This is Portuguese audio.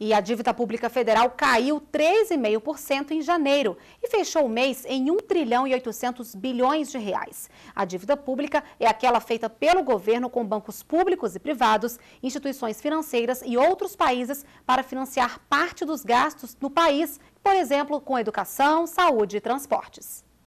E a dívida pública federal caiu 3,5% em janeiro e fechou o mês em 1 trilhão e 800 bilhões de reais. A dívida pública é aquela feita pelo governo com bancos públicos e privados, instituições financeiras e outros países para financiar parte dos gastos no país, por exemplo, com educação, saúde e transportes.